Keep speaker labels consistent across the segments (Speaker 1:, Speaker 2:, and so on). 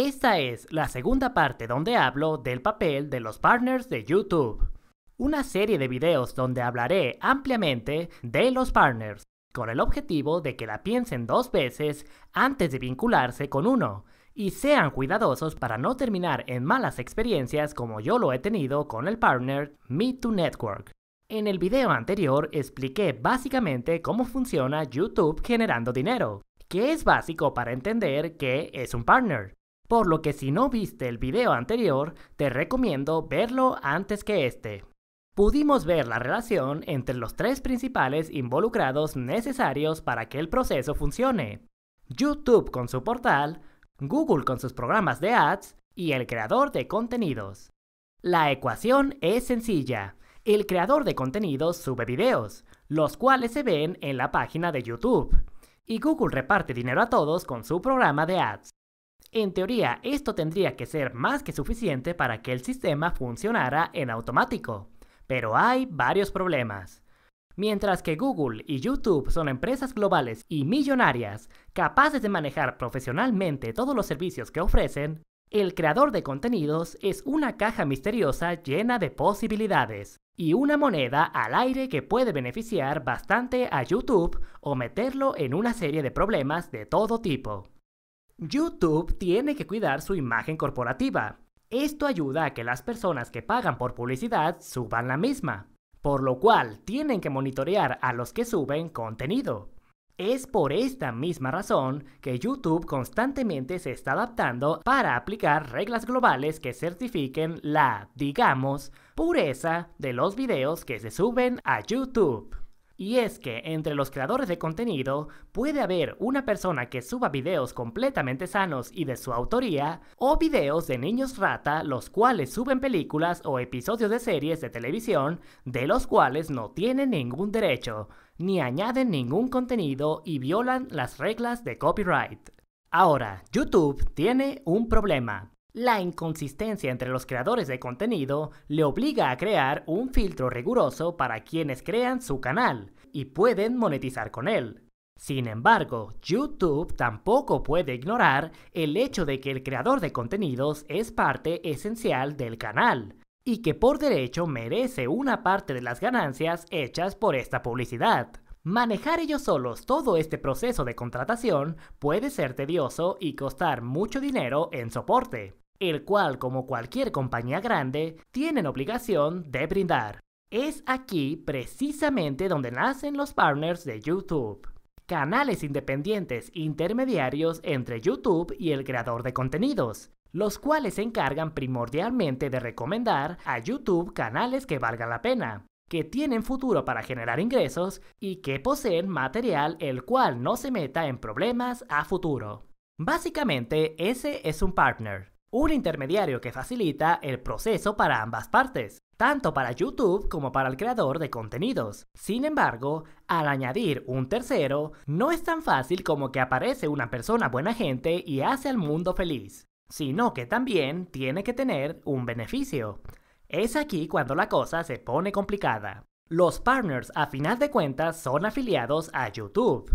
Speaker 1: Esta es la segunda parte donde hablo del papel de los partners de YouTube. Una serie de videos donde hablaré ampliamente de los partners, con el objetivo de que la piensen dos veces antes de vincularse con uno, y sean cuidadosos para no terminar en malas experiencias como yo lo he tenido con el partner Me2 Network. En el video anterior expliqué básicamente cómo funciona YouTube generando dinero, que es básico para entender que es un partner por lo que si no viste el video anterior, te recomiendo verlo antes que este. Pudimos ver la relación entre los tres principales involucrados necesarios para que el proceso funcione. YouTube con su portal, Google con sus programas de ads y el creador de contenidos. La ecuación es sencilla. El creador de contenidos sube videos, los cuales se ven en la página de YouTube. Y Google reparte dinero a todos con su programa de ads. En teoría, esto tendría que ser más que suficiente para que el sistema funcionara en automático, pero hay varios problemas. Mientras que Google y YouTube son empresas globales y millonarias, capaces de manejar profesionalmente todos los servicios que ofrecen, el creador de contenidos es una caja misteriosa llena de posibilidades y una moneda al aire que puede beneficiar bastante a YouTube o meterlo en una serie de problemas de todo tipo. YouTube tiene que cuidar su imagen corporativa. Esto ayuda a que las personas que pagan por publicidad suban la misma, por lo cual tienen que monitorear a los que suben contenido. Es por esta misma razón que YouTube constantemente se está adaptando para aplicar reglas globales que certifiquen la, digamos, pureza de los videos que se suben a YouTube. Y es que entre los creadores de contenido puede haber una persona que suba videos completamente sanos y de su autoría, o videos de niños rata los cuales suben películas o episodios de series de televisión de los cuales no tienen ningún derecho, ni añaden ningún contenido y violan las reglas de copyright. Ahora, YouTube tiene un problema, la inconsistencia entre los creadores de contenido le obliga a crear un filtro riguroso para quienes crean su canal y pueden monetizar con él. Sin embargo, YouTube tampoco puede ignorar el hecho de que el creador de contenidos es parte esencial del canal y que por derecho merece una parte de las ganancias hechas por esta publicidad. Manejar ellos solos todo este proceso de contratación puede ser tedioso y costar mucho dinero en soporte el cual, como cualquier compañía grande, tienen obligación de brindar. Es aquí precisamente donde nacen los partners de YouTube, canales independientes intermediarios entre YouTube y el creador de contenidos, los cuales se encargan primordialmente de recomendar a YouTube canales que valgan la pena, que tienen futuro para generar ingresos y que poseen material el cual no se meta en problemas a futuro. Básicamente, ese es un partner un intermediario que facilita el proceso para ambas partes, tanto para YouTube como para el creador de contenidos. Sin embargo, al añadir un tercero, no es tan fácil como que aparece una persona buena gente y hace al mundo feliz, sino que también tiene que tener un beneficio. Es aquí cuando la cosa se pone complicada. Los partners a final de cuentas son afiliados a YouTube.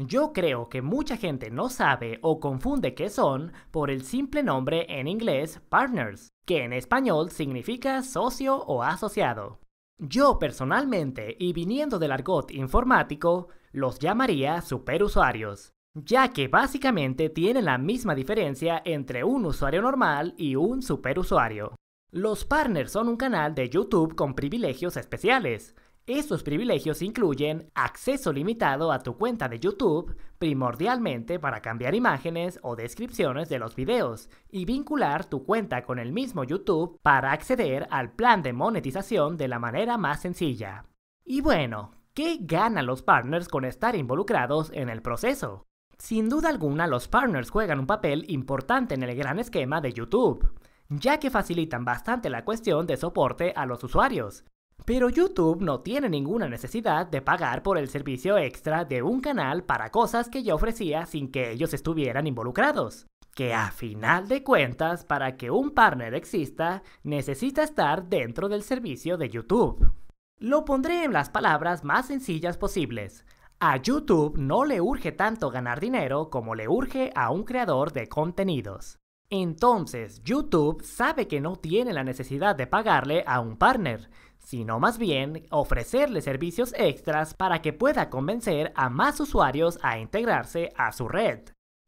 Speaker 1: Yo creo que mucha gente no sabe o confunde qué son por el simple nombre en inglés partners, que en español significa socio o asociado. Yo personalmente, y viniendo del argot informático, los llamaría superusuarios, ya que básicamente tienen la misma diferencia entre un usuario normal y un superusuario. Los partners son un canal de YouTube con privilegios especiales, estos privilegios incluyen acceso limitado a tu cuenta de YouTube, primordialmente para cambiar imágenes o descripciones de los videos, y vincular tu cuenta con el mismo YouTube para acceder al plan de monetización de la manera más sencilla. Y bueno, ¿qué ganan los partners con estar involucrados en el proceso? Sin duda alguna, los partners juegan un papel importante en el gran esquema de YouTube, ya que facilitan bastante la cuestión de soporte a los usuarios, pero YouTube no tiene ninguna necesidad de pagar por el servicio extra de un canal para cosas que ya ofrecía sin que ellos estuvieran involucrados. Que a final de cuentas, para que un partner exista, necesita estar dentro del servicio de YouTube. Lo pondré en las palabras más sencillas posibles. A YouTube no le urge tanto ganar dinero como le urge a un creador de contenidos. Entonces, YouTube sabe que no tiene la necesidad de pagarle a un partner, sino más bien ofrecerle servicios extras para que pueda convencer a más usuarios a integrarse a su red.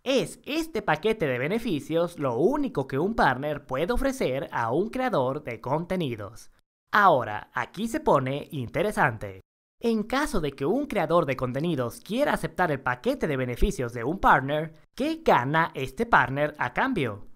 Speaker 1: Es este paquete de beneficios lo único que un partner puede ofrecer a un creador de contenidos. Ahora, aquí se pone interesante. En caso de que un creador de contenidos quiera aceptar el paquete de beneficios de un partner, ¿qué gana este partner a cambio?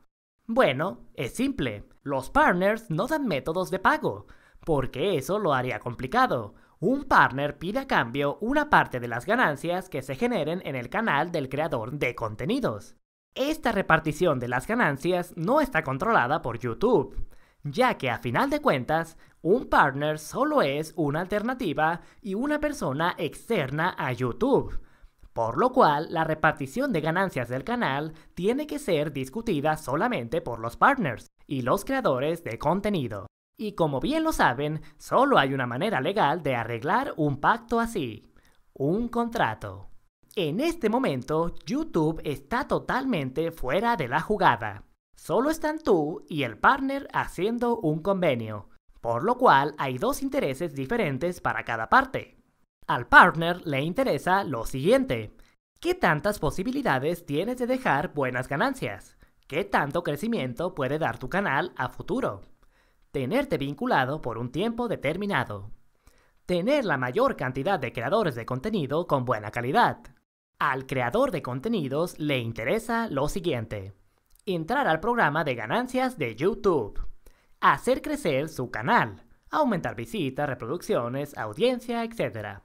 Speaker 1: Bueno, es simple, los partners no dan métodos de pago, porque eso lo haría complicado. Un partner pide a cambio una parte de las ganancias que se generen en el canal del creador de contenidos. Esta repartición de las ganancias no está controlada por YouTube, ya que a final de cuentas, un partner solo es una alternativa y una persona externa a YouTube, por lo cual la repartición de ganancias del canal tiene que ser discutida solamente por los partners y los creadores de contenido. Y como bien lo saben, solo hay una manera legal de arreglar un pacto así, un contrato. En este momento, YouTube está totalmente fuera de la jugada. Solo están tú y el partner haciendo un convenio, por lo cual hay dos intereses diferentes para cada parte. Al partner le interesa lo siguiente. ¿Qué tantas posibilidades tienes de dejar buenas ganancias? ¿Qué tanto crecimiento puede dar tu canal a futuro? tenerte vinculado por un tiempo determinado, tener la mayor cantidad de creadores de contenido con buena calidad. Al creador de contenidos le interesa lo siguiente. Entrar al programa de ganancias de YouTube. Hacer crecer su canal. Aumentar visitas, reproducciones, audiencia, etc.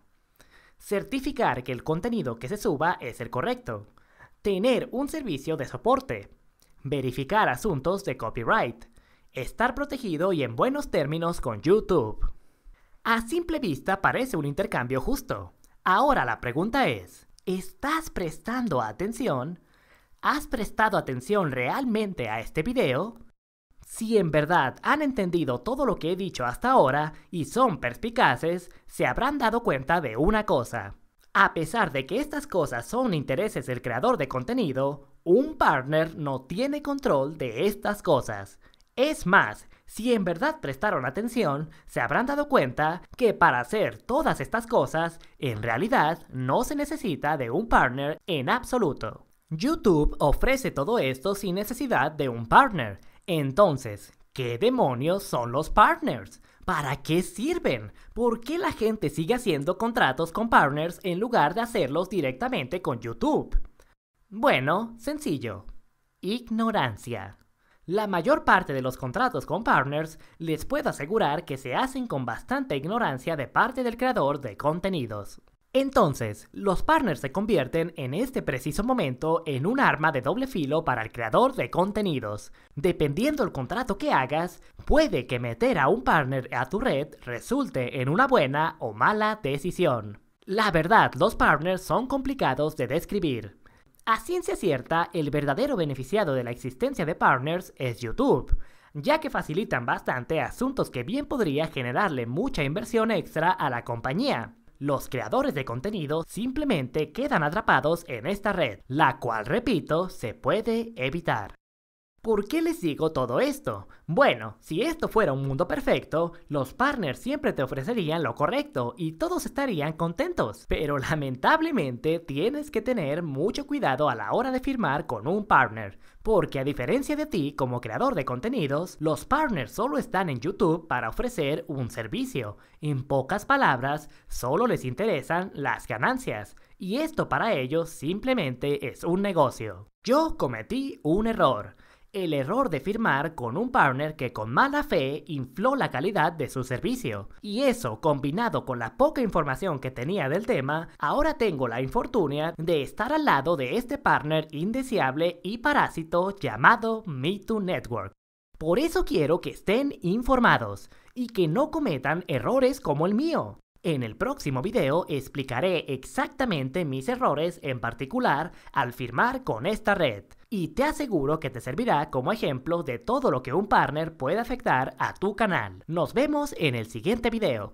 Speaker 1: Certificar que el contenido que se suba es el correcto. Tener un servicio de soporte. Verificar asuntos de copyright estar protegido y en buenos términos con YouTube. A simple vista parece un intercambio justo. Ahora la pregunta es, ¿estás prestando atención? ¿Has prestado atención realmente a este video? Si en verdad han entendido todo lo que he dicho hasta ahora y son perspicaces, se habrán dado cuenta de una cosa. A pesar de que estas cosas son intereses del creador de contenido, un partner no tiene control de estas cosas. Es más, si en verdad prestaron atención, se habrán dado cuenta que para hacer todas estas cosas, en realidad no se necesita de un partner en absoluto. YouTube ofrece todo esto sin necesidad de un partner. Entonces, ¿qué demonios son los partners? ¿Para qué sirven? ¿Por qué la gente sigue haciendo contratos con partners en lugar de hacerlos directamente con YouTube? Bueno, sencillo. Ignorancia. La mayor parte de los contratos con partners les puedo asegurar que se hacen con bastante ignorancia de parte del creador de contenidos. Entonces, los partners se convierten en este preciso momento en un arma de doble filo para el creador de contenidos. Dependiendo del contrato que hagas, puede que meter a un partner a tu red resulte en una buena o mala decisión. La verdad, los partners son complicados de describir. A ciencia cierta, el verdadero beneficiado de la existencia de partners es YouTube, ya que facilitan bastante asuntos que bien podría generarle mucha inversión extra a la compañía. Los creadores de contenido simplemente quedan atrapados en esta red, la cual, repito, se puede evitar. ¿Por qué les digo todo esto? Bueno, si esto fuera un mundo perfecto, los partners siempre te ofrecerían lo correcto y todos estarían contentos. Pero lamentablemente tienes que tener mucho cuidado a la hora de firmar con un partner, porque a diferencia de ti como creador de contenidos, los partners solo están en YouTube para ofrecer un servicio. En pocas palabras, solo les interesan las ganancias y esto para ellos simplemente es un negocio. Yo cometí un error el error de firmar con un partner que con mala fe infló la calidad de su servicio. Y eso, combinado con la poca información que tenía del tema, ahora tengo la infortunia de estar al lado de este partner indeseable y parásito llamado MeToo Network. Por eso quiero que estén informados y que no cometan errores como el mío. En el próximo video explicaré exactamente mis errores en particular al firmar con esta red y te aseguro que te servirá como ejemplo de todo lo que un partner puede afectar a tu canal. Nos vemos en el siguiente video.